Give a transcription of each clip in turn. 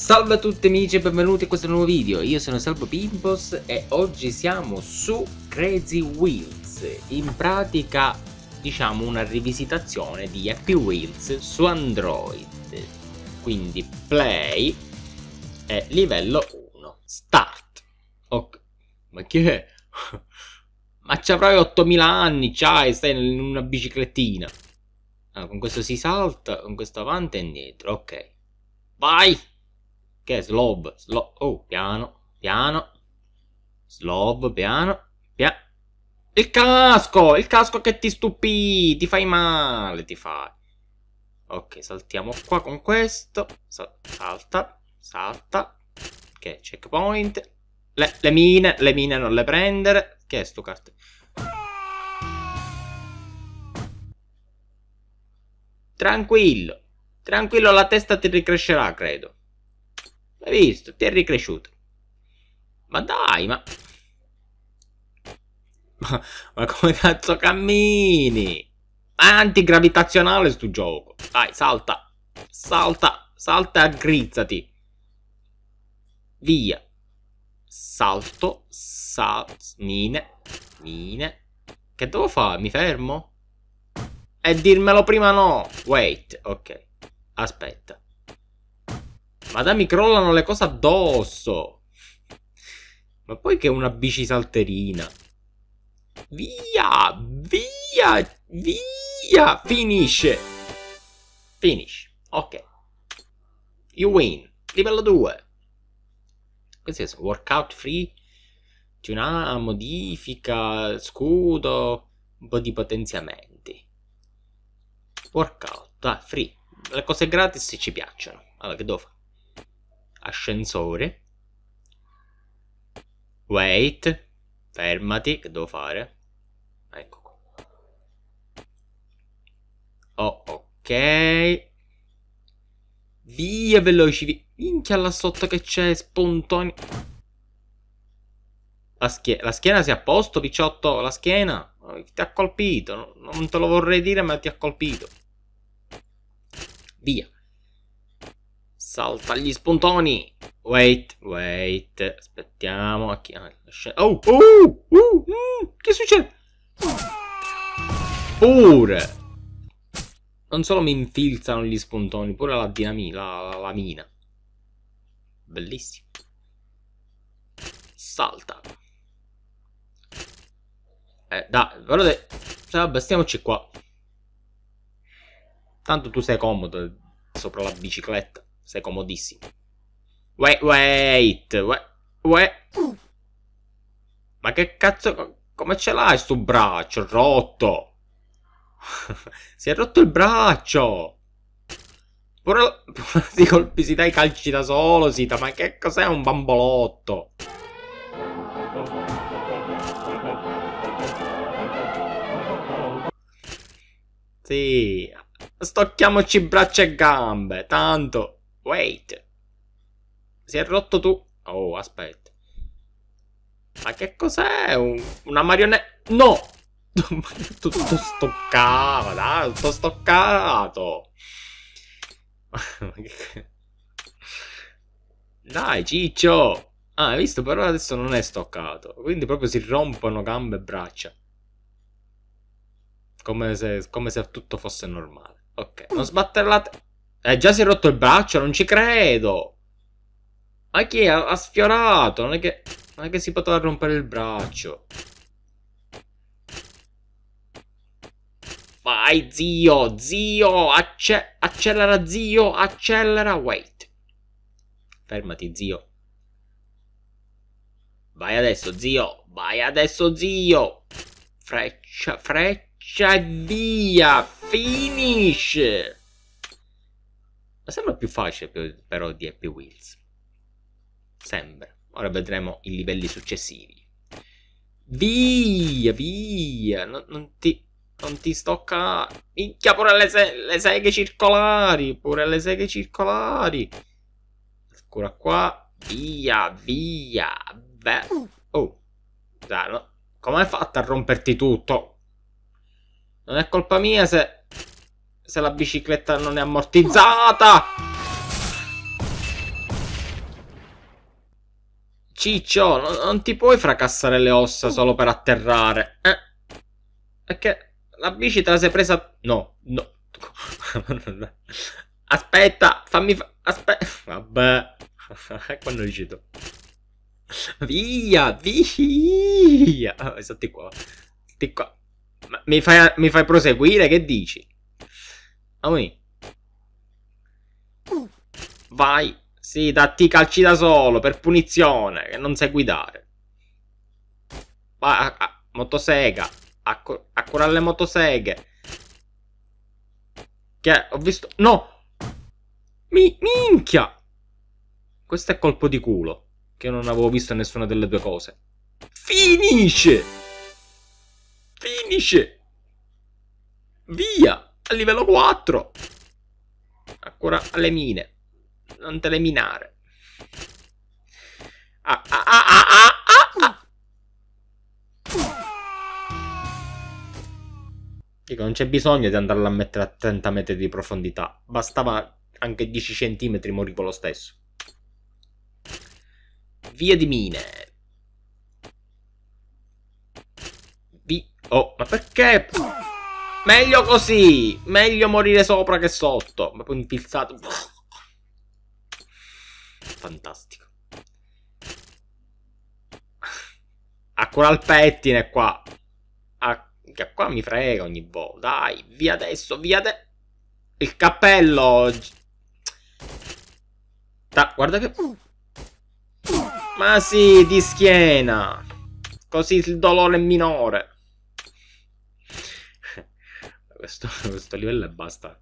Salve a tutti amici e benvenuti a questo nuovo video, io sono Salvo Pimpos e oggi siamo su Crazy Wheels In pratica diciamo una rivisitazione di Happy Wheels su Android Quindi play e livello 1, start Ok, ma che è? ma c'avrai 8000 anni, c'hai, stai in una biciclettina ah, Con questo si salta, con questo avanti e indietro, ok Vai! che è slob, slob, oh, piano, piano, slob, piano, piano. Il casco, il casco che ti stupì, ti fai male, ti fai. Ok, saltiamo qua con questo, salta, salta, ok, checkpoint. Le, le mine, le mine non le prendere, che è sto cartello? Tranquillo, tranquillo, la testa ti ricrescerà, credo. L'hai visto? Ti è ricresciuto. Ma dai, ma... Ma, ma come cazzo cammini? Antigravitazionale sto gioco. Dai, salta. Salta. Salta e aggrizzati. Via. Salto. Sal... Mine. Mine. Che devo fare? Mi fermo? E dirmelo prima no. Wait. Ok. Aspetta. Ma da mi crollano le cose addosso. Ma poi che è una bici salterina. Via, via, via. Finisce. Finish. Ok. You win. Livello 2. Questo è workout free. C'è una modifica, scudo, un po' di potenziamenti. Workout, ah, free. Le cose gratis ci piacciono. Allora, che devo fare? ascensore, wait, fermati, che devo fare? Ecco qua. Oh, ok. Via veloci, minchia là sotto che c'è, spontaneo. La, schie la, schiena si è a posto, picciotto, la schiena? Oh, ti ha colpito, non te lo vorrei dire ma ti ha colpito. Via. Salta gli spuntoni. Wait, wait. Aspettiamo. Chi... Ah, oh, oh, oh, mm, che succede? Pure. Non solo mi infilzano gli spuntoni, pure la dinamina, la, la, la mina. Bellissimo. Salta. Eh, dai, guardate. Cioè, vabbè, stiamoci qua. Tanto tu sei comodo sopra la bicicletta. Sei comodissimo. Wait, wait, wait, wait. Ma che cazzo... Come ce l'hai sto braccio rotto? si è rotto il braccio! Pure, pure si colpi, si dà i calci da solo, Sita, ma che cos'è un bambolotto? Sì, stocchiamoci braccia e gambe, tanto Wait. Si è rotto tu. Oh, aspetta. Ma che cos'è? Un, una marionetta? No! tutto, tutto stoccato, dai, tutto stoccato. dai, ciccio. Ah, hai visto? Però adesso non è stoccato. Quindi proprio si rompono gambe e braccia. Come se, come se tutto fosse normale. Ok, non sbattere la testa. Eh, già si è rotto il braccio, non ci credo. Ma chi ha, ha sfiorato? Non è che... Non è che si poteva rompere il braccio. Vai, zio, zio, acce accelera, zio, accelera, wait. Fermati, zio. Vai adesso, zio, vai adesso, zio. Freccia, freccia via, finish. Ma sembra più facile però di Happy Wheels. Sembra. Ora vedremo i livelli successivi. Via, via, non, non ti... Non ti stocca... Minchia pure le, se le seghe circolari, pure le seghe circolari. Ancora qua. Via, via. Beh. Oh. Dai, no. Come hai fatto a romperti tutto? Non è colpa mia se se la bicicletta non è ammortizzata. Ciccio, non, non ti puoi fracassare le ossa solo per atterrare. Eh? Perché la bici te la sei presa... No, no. Aspetta, fammi... Fa... Aspetta... Vabbè. È Quando dici tu. Via, via. Oh, esatti qua. Esatti qua. Ma mi fai, mi fai proseguire? Che dici? Amoni. Vai. Sì, datti calci da solo, per punizione, che non sai guidare. Vai, a, a, motosega. Accura le motoseghe. Che ho visto... No! Mi, minchia! Questo è colpo di culo. Che non avevo visto nessuna delle due cose. Finisce! Finisce! Via! Al livello 4. Ancora alle mine. Non te le minare. Ah, ah, ah, ah, ah, ah, ah. Dico, non c'è bisogno di andarla a mettere a 30 metri di profondità. Bastava anche 10 centimetri morivo lo stesso. Via di mine. Vi... Oh, ma perché? Meglio così! Meglio morire sopra che sotto. Ma poi impilzato. Fantastico. Accura il pettine qua. Ah, che qua mi frega ogni volta. Dai, via adesso, via adesso. Il cappello. Da, guarda che... Ma sì, di schiena. Così il dolore è minore questo, questo livello e basta.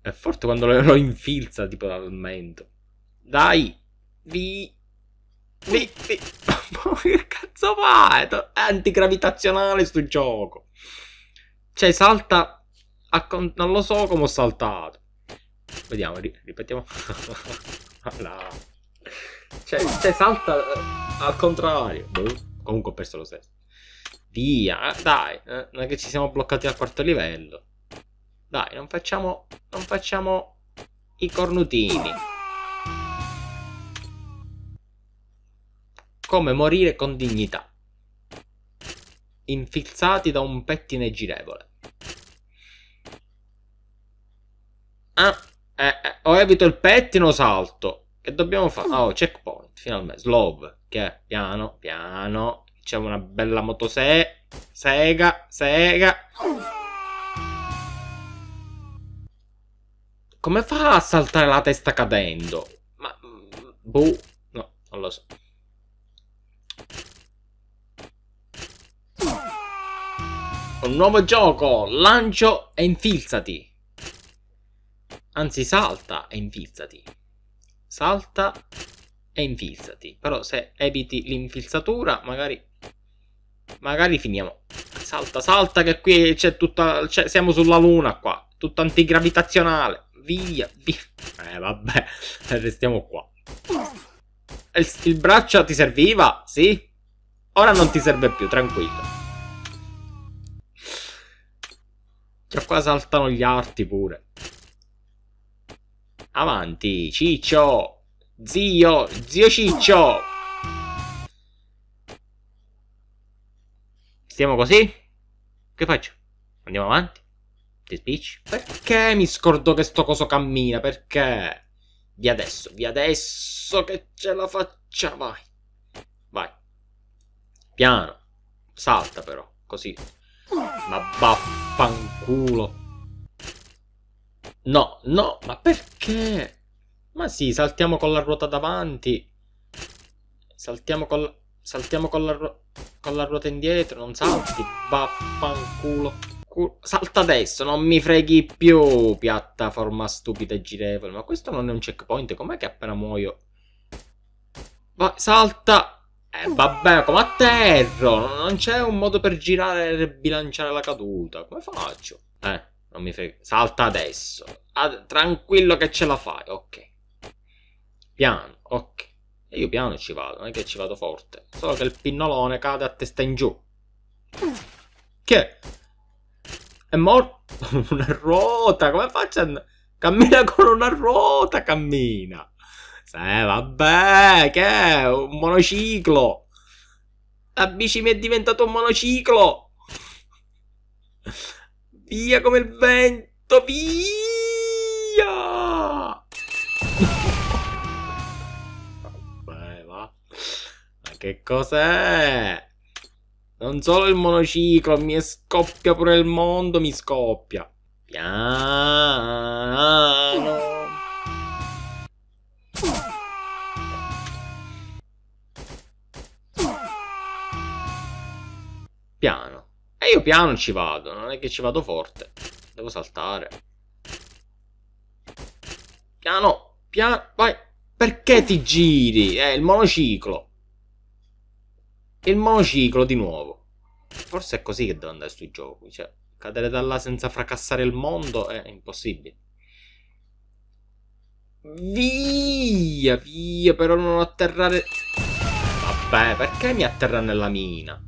È forte quando lo, lo infilza tipo dal mento. Dai! Vi! Vi! vi. che cazzo fa? È antigravitazionale sto gioco. Cioè salta... Con... Non lo so come ho saltato. Vediamo, ri ripetiamo. no. Cioè, cioè, salta eh, al contrario. Boh, comunque ho perso lo stesso via, ah, dai, eh, non è che ci siamo bloccati al quarto livello. Dai, non facciamo, non facciamo i cornutini. Come morire con dignità. infilzati da un pettine girevole. Ah, eh, eh, o evito il pettine o salto. Che dobbiamo fare? Ah, oh, checkpoint, finalmente. Slow, che è piano, piano, c'è una bella motosega. Sega, sega. Come fa a saltare la testa cadendo? Ma... Mm, boh. No, non lo so. Un nuovo gioco! Lancio e infilzati! Anzi, salta e infilzati. Salta e infilzati. Però se eviti l'infilzatura, magari Magari finiamo. Salta, salta, che qui c'è tutta. C'è, siamo sulla luna qua. Tutto antigravitazionale. Via, via. Eh, vabbè. Restiamo qua. Il, il braccio ti serviva? Sì? Ora non ti serve più, tranquillo. Cioè qua saltano gli arti pure. Avanti, Ciccio. Zio, zio Ciccio. Stiamo così? Che faccio? Andiamo avanti? Ti spicci? Perché mi scordo che sto coso cammina? Perché? Via adesso, via adesso che ce la faccia, vai. Vai. Piano. Salta però, così. Ma vaffanculo. No, no, ma perché? Ma sì, saltiamo con la ruota davanti. Saltiamo con la... Saltiamo con la, con la ruota indietro, non salti, vaffanculo. Salta adesso, non mi freghi più, piattaforma stupida e girevole. Ma questo non è un checkpoint, com'è che appena muoio? Va salta! Eh, vabbè, come a terra! Non c'è un modo per girare e bilanciare la caduta. Come faccio? Eh, non mi frega. Salta adesso. Ad tranquillo che ce la fai, ok. Piano, ok. E io piano ci vado, non è che ci vado forte. Solo che il pinnolone cade a testa in giù. Che? È morto? una ruota, come faccio a... Cammina con una ruota, cammina! Eh, vabbè, che è? Un monociclo! La bici mi è diventato un monociclo! Via come il vento, via! che cos'è? Non solo il monociclo, mi scoppia pure il mondo, mi scoppia. Piano. Piano. E io piano ci vado, non è che ci vado forte. Devo saltare. Piano, piano, vai. Perché ti giri? Eh, il monociclo. Che il monociclo di nuovo. Forse è così che devono andare sui giochi. Cioè, cadere da là senza fracassare il mondo è impossibile. Via, via, però non atterrare... Vabbè, perché mi atterra nella mina?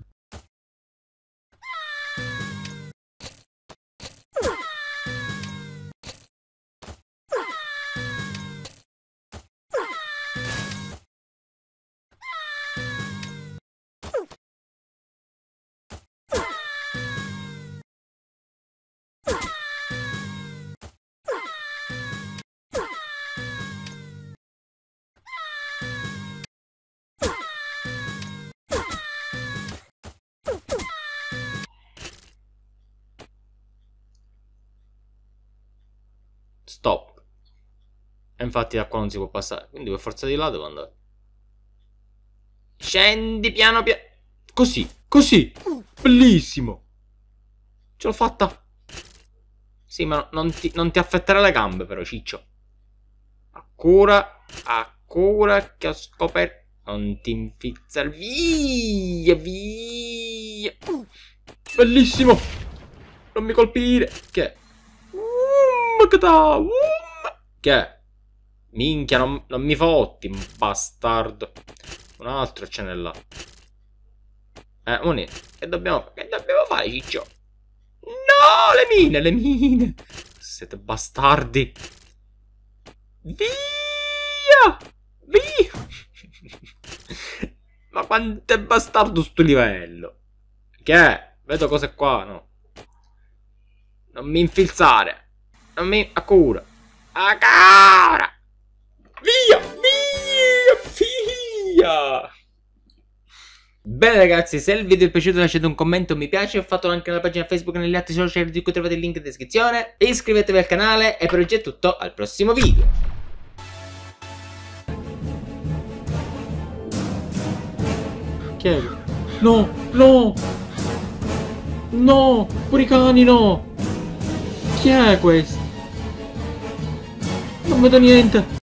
stop e infatti da qua non si può passare quindi per forza di là devo andare scendi piano piano così così bellissimo ce l'ho fatta sì ma non ti, non ti affetterà le gambe però ciccio accura accura che ho scoperto non ti infizzar via via Bellissimo Non mi colpire Che è? Magda! Um! Che? Minchia, non, non mi fotti, bastardo. Un altro ce n'è là. Eh, Moni, che dobbiamo, che dobbiamo fare, ciccio? No, le mine, le mine. Siete bastardi. Via! Via! Ma quanto è bastardo sto livello? Che? Vedo cose qua, no? Non mi infilzare. A me, a cura. A cura! Via, via, via! Bene ragazzi, se il video vi è piaciuto lasciate un commento, mi piace, ho fatto anche una pagina Facebook e negli altri social di cui trovate il link in descrizione. Iscrivetevi al canale e per oggi è tutto, al prossimo video! Chiedo. No, no! No, pure i cani no! Chi è questo? Non vedo niente.